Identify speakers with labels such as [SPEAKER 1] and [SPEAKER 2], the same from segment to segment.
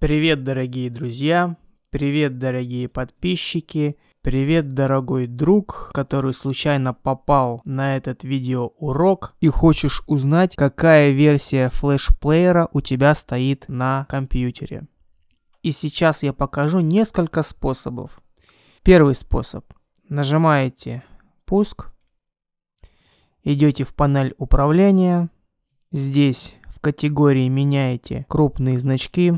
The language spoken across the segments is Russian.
[SPEAKER 1] Привет, дорогие друзья! Привет, дорогие подписчики! Привет, дорогой друг, который случайно попал на этот видеоурок и хочешь узнать, какая версия флешплеера у тебя стоит на компьютере. И сейчас я покажу несколько способов. Первый способ нажимаете «Пуск», идете в панель управления, здесь в категории меняете крупные значки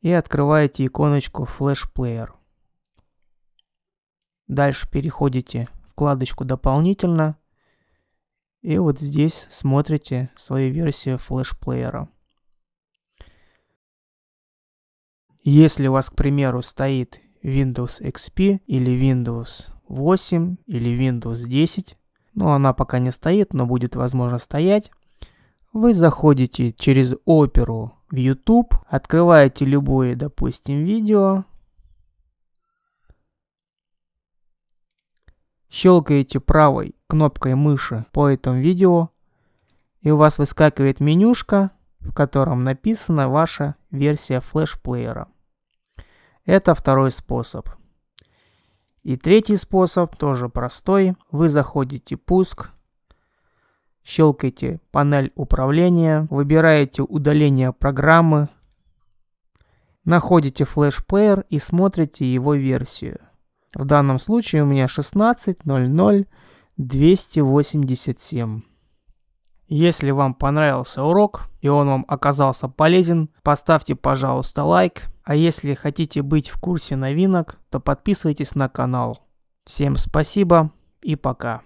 [SPEAKER 1] и открываете иконочку Flash Player. Дальше переходите в вкладочку «Дополнительно» и вот здесь смотрите свою версию Flash Player. Если у вас, к примеру, стоит Windows XP или Windows 8 или Windows 10, но ну, она пока не стоит, но будет возможно стоять, вы заходите через оперу в YouTube, открываете любое, допустим, видео, щелкаете правой кнопкой мыши по этому видео, и у вас выскакивает менюшка, в котором написана ваша версия флешплеера. Это второй способ. И третий способ тоже простой. Вы заходите пуск, щелкаете панель управления, выбираете удаление программы, находите флеш-плеер и смотрите его версию. В данном случае у меня 16.00.287. Если вам понравился урок, и он вам оказался полезен, поставьте, пожалуйста, лайк. А если хотите быть в курсе новинок, то подписывайтесь на канал. Всем спасибо и пока.